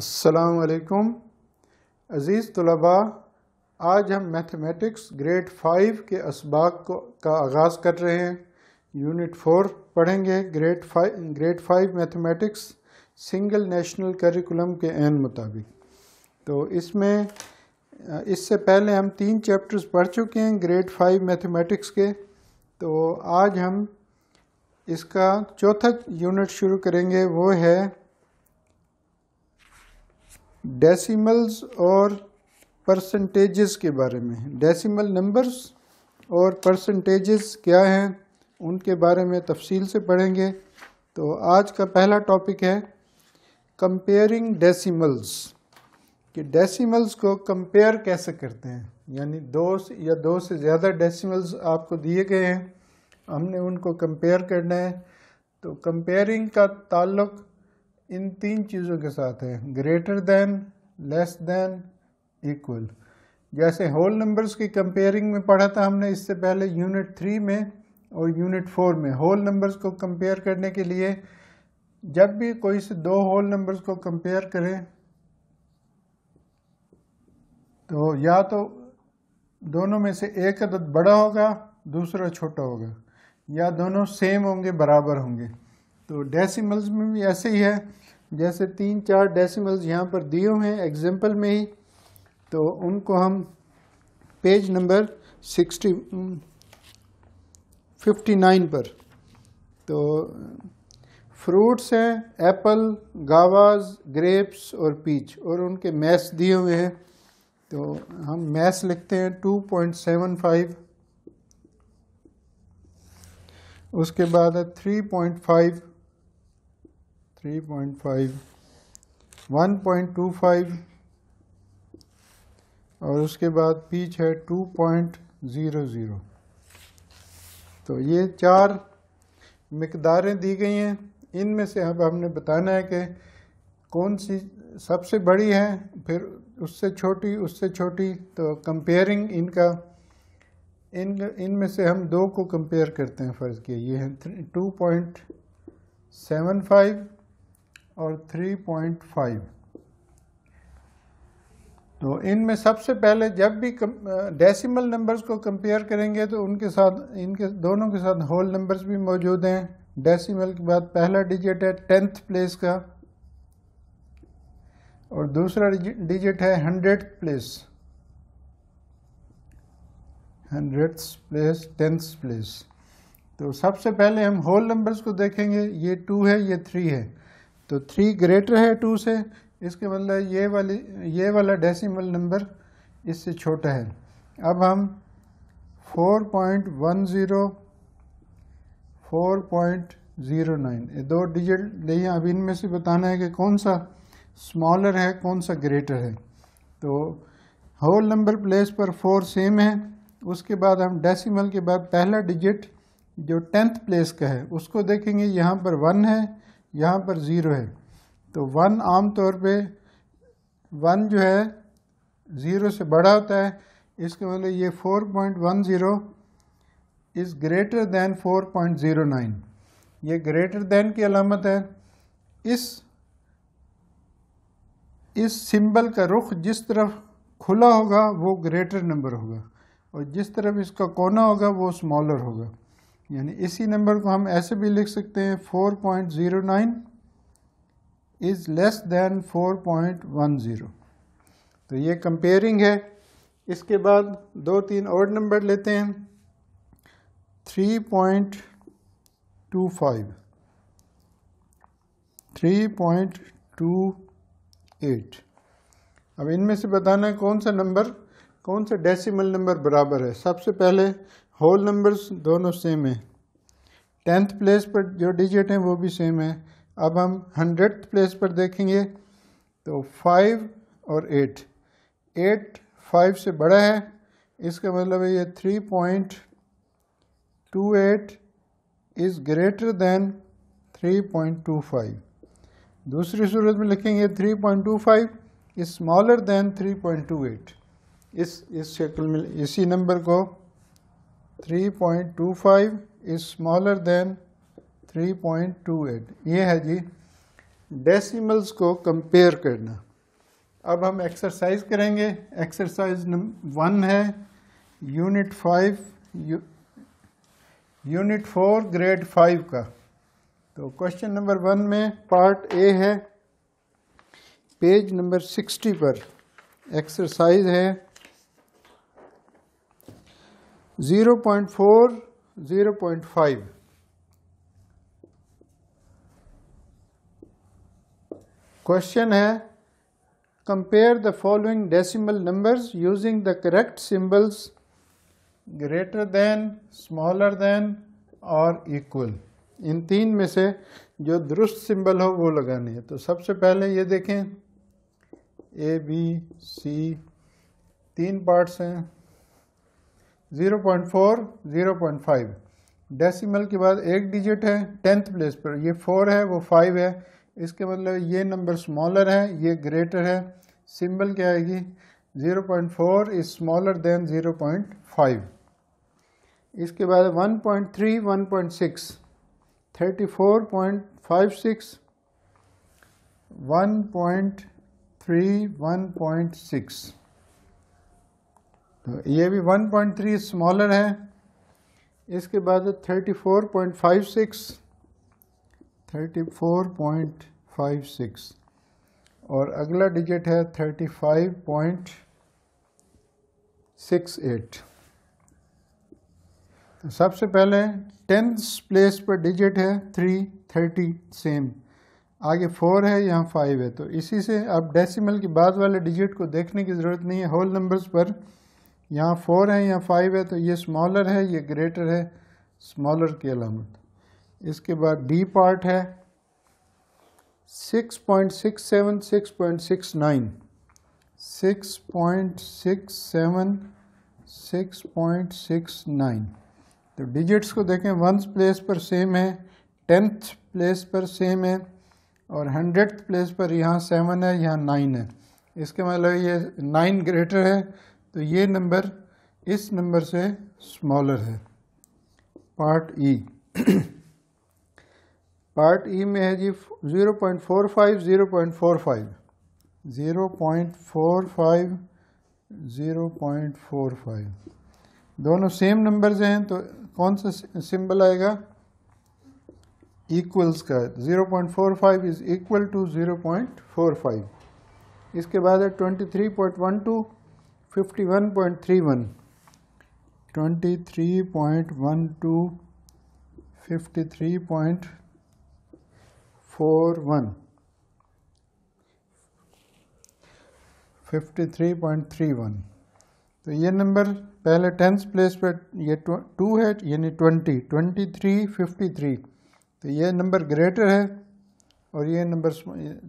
असलकुम अज़ीज़ तलबा आज हम मैथमेटिक्स ग्रेड फाइव के इसबाक को का आगाज़ कर रहे हैं यूनिट फोर पढ़ेंगे grade five grade five mathematics single national curriculum के एन मुताबिक तो इसमें इससे पहले हम तीन चैप्टर्स पढ़ चुके हैं ग्रेड फाइव मैथमेटिक्स के तो आज हम इसका चौथा यूनिट शुरू करेंगे वो है डेसिमल्स और परसेंटेजेस के बारे में डेसिमल नंबर्स और परसेंटेजेस क्या हैं उनके बारे में तफसील से पढ़ेंगे तो आज का पहला टॉपिक है कंपेयरिंग डेसिमल्स कि डेसिमल्स को कंपेयर कैसे करते हैं यानी दो या दो से ज़्यादा डेसिमल्स आपको दिए गए हैं हमने उनको कंपेयर करना है तो कंपेयरिंग का ताल्लुक़ इन तीन चीज़ों के साथ है greater than less than equal जैसे होल नंबर्स की कंपेयरिंग में पढ़ा था हमने इससे पहले यूनिट थ्री में और यूनिट फोर में होल नंबर्स को कंपेयर करने के लिए जब भी कोई से दो होल नंबर्स को कंपेयर करें तो या तो दोनों में से एक अदद बड़ा होगा दूसरा छोटा होगा या दोनों सेम होंगे बराबर होंगे तो डेसिमल्स में भी ऐसे ही है जैसे तीन चार डेसिमल्स यहाँ पर दिए हुए हैं एग्जाम्पल में ही तो उनको हम page number sixty fifty nine पर तो फ्रूट्स हैं एप्पल गावाज ग्रेप्स और पीच और उनके मैस दिए हुए हैं तो हम मैस लिखते हैं टू पॉइंट सेवन फाइव उसके बाद है three point five three point five one point two five और उसके बाद पीच है टू पॉइंट ज़ीरो ज़ीरो तो ये चार मकदारें दी गई हैं इनमें से अब हमने बताना है कि कौन सी सबसे बड़ी है फिर उससे छोटी उससे छोटी तो कंपेयरिंग इनका इन इनमें से हम दो को कंपेयर करते हैं फ़र्ज़ किया ये हैं टू पॉइंट सेवन फाइव और 3.5 तो इनमें सबसे पहले जब भी डेसिमल नंबर्स को कंपेयर करेंगे तो उनके साथ इनके दोनों के साथ होल नंबर्स भी मौजूद हैं डेसिमल के बाद पहला डिजिट है टेंथ प्लेस का और दूसरा डिजिट है hundred place hundred place tenth place तो सबसे पहले हम होल नंबर्स को देखेंगे ये टू है ये थ्री है तो थ्री ग्रेटर है टू से इसके मतलब ये वाली ये वाला डेसिमल नंबर इससे छोटा है अब हम 4.10 4.09 दो डिजिट लिए अब इनमें से बताना है कि कौन सा स्मॉलर है कौन सा ग्रेटर है तो होल नंबर प्लेस पर फोर सेम है उसके बाद हम डेसिमल के बाद पहला डिजिट जो टेंथ प्लेस का है उसको देखेंगे यहाँ पर वन है यहाँ पर ज़ीरो है तो वन आम तौर पे वन जो है ज़ीरो से बड़ा होता है इसके मतलब ये four point one zero is greater than four point zero nine ये ग्रेटर दैन की अलामत है इस इस सिंबल का रुख जिस तरफ खुला होगा वो ग्रेटर नंबर होगा और जिस तरफ इसका कोना होगा वो स्मॉलर होगा यानी इसी नंबर को हम ऐसे भी लिख सकते हैं four point zero nine is less than four point one zero तो ये कंपेयरिंग है इसके बाद दो तीन और नंबर लेते हैं three point two five three point two eight अब इनमें से बताना है कौन सा नंबर कौन सा डेसिमल नंबर बराबर है सबसे पहले होल नंबर्स दोनों सेम हैं टेंथ प्लेस पर जो डिजिट हैं वो भी सेम है अब हम हंड्रेड प्लेस पर देखेंगे तो फाइव और एट एट फाइव से बड़ा है इसका मतलब है ये three point two eight is greater than three point two five दूसरी सूरत में लिखेंगे three point two five is smaller than three point two eight इस इस शक्ल में इसी नंबर को 3.25 इज स्मॉलर देन 3.28 ये है जी डेसिमल्स को कंपेयर करना अब हम एक्सरसाइज करेंगे एक्सरसाइज नंबर वन है unit five unit four grade five का तो क्वेश्चन नंबर वन में पार्ट ए है पेज नंबर सिक्सटी पर एक्सरसाइज है zero point four zero point five question है compare the following decimal numbers using the correct symbols greater than smaller than और equal इन तीन में से जो दुरुस्त सिंबल हो वो लगानी है तो सबसे पहले ये देखें ए बी सी तीन पार्ट्स हैं zero point four zero point five decimal के बाद एक डिजिट है टेंथ प्लेस पर ये फोर है वो फाइव है इसके मतलब ये नंबर स्मॉलर है ये ग्रेटर है सिंबल क्या आएगी zero point four is smaller than zero point five इसके बाद one point three one point six thirty four point five six one point three one point six तो ये भी 1.3 स्मॉलर है इसके बाद 34.56 34.56 और अगला डिजिट है 35.68 तो सबसे पहले टेंथ प्लेस पर डिजिट है थ्री थर्टी सेम आगे फोर है यहाँ फाइव है तो इसी से आप डेसिमल के बाद वाले डिजिट को देखने की ज़रूरत नहीं है होल नंबर्स पर यहाँ फोर है या फाइव है तो ये स्मॉलर है ये ग्रेटर है स्मॉलर की अलामत इसके बाद डी पार्ट है six point six seven six point six nine six point six seven six point six nine तो डिजिट्स को देखें वंस प्लेस पर सेम है टेंथ प्लेस पर सेम है और हंड्रेड प्लेस पर यहाँ सेवन है यहाँ नाइन है इसके मतलब ये नाइन ग्रेटर है तो ये नंबर इस नंबर से स्मॉलर है पार्ट ई पार्ट ई में है G zero point four five zero point four five zero point four five zero point four five दोनों सेम नंबर से हैं तो कौन सा सिंबल आएगा इक्वल्स का zero point four five is equal to zero point four five इसके बाद है twenty three point one two fifty one point three one twenty three point one two fifty three point four one fifty three point three one तो ये number पहले tenth place पे ये two है यानी twenty twenty three fifty three तो ये number greater है और ये number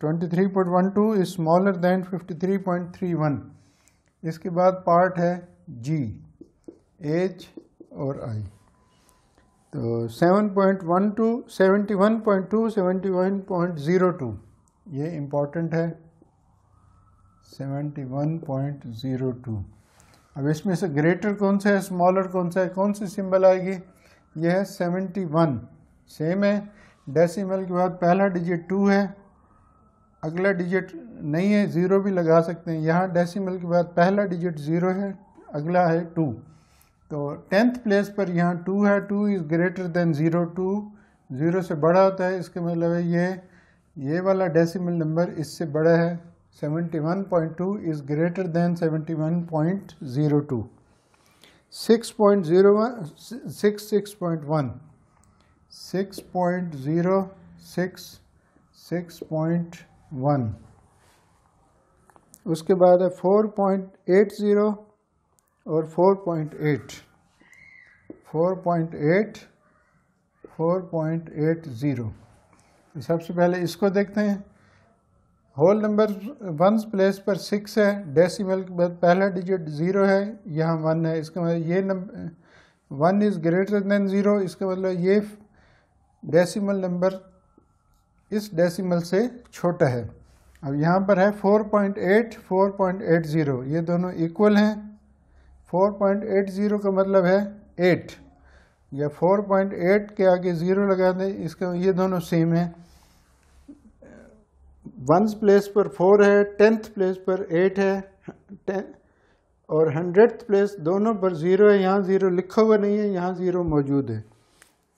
twenty three point one two is smaller than fifty three point three one इसके बाद पार्ट है जी एच और आई तो seven point one two seventy one point two seventy one point zero two ये important है seventy one point zero two अब इसमें से ग्रेटर कौन सा है स्मॉलर कौन सा है कौन सी सिंबल आएगी यह है सेवेंटी वन सेम है डेसिमल के बाद पहला डिजिट टू है अगला डिजिट नहीं है ज़ीरो भी लगा सकते हैं यहाँ डेसिमल के बाद पहला डिजिट ज़ीरो है अगला है टू तो टेंथ प्लेस पर यहाँ टू है two is greater than zero two zero से बड़ा होता है इसके मतलब है ये ये वाला डेसिमल नंबर इससे बड़ा है seventy one point two is greater than seventy one point zero two six point zero six six point one six point zero six six point one उसके बाद है फोर पॉइंट एट ज़ीरो और four point eight four point eight four point eight zero सबसे पहले इसको देखते हैं whole number ones place पर सिक्स है डेसिमल के बाद पहला डिजिट ज़ीरो है यहाँ वन है इसका मतलब ये number one is greater than zero इसका मतलब ये डेसिमल नंबर इस डेसिमल से छोटा है अब यहाँ पर है 4.8, 4.80 ये दोनों इक्वल हैं 4.80 का मतलब है 8 या 4.8 के आगे ज़ीरो लगा दें इसका ये दोनों सेम है वंस प्लेस पर फोर है टेंथ प्लेस पर एट है और हंड्रेड प्लेस दोनों पर ज़ीरो है यहाँ ज़ीरो लिखा हुआ नहीं है यहाँ ज़ीरो मौजूद है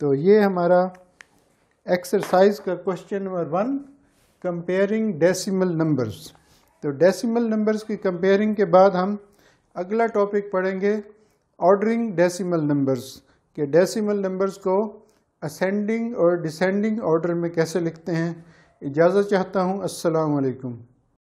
तो ये हमारा एक्सरसाइज का question number one comparing decimal numbers तो डेसिमल नंबर्स की कंपेयरिंग के बाद हम अगला टॉपिक पढ़ेंगे ऑर्डरिंग डेसिमल नंबर्स के डेसिमल नंबर्स को असेंडिंग और डिसेंडिंग ऑर्डर में कैसे लिखते हैं इजाज़त चाहता हूँ अस्सलाम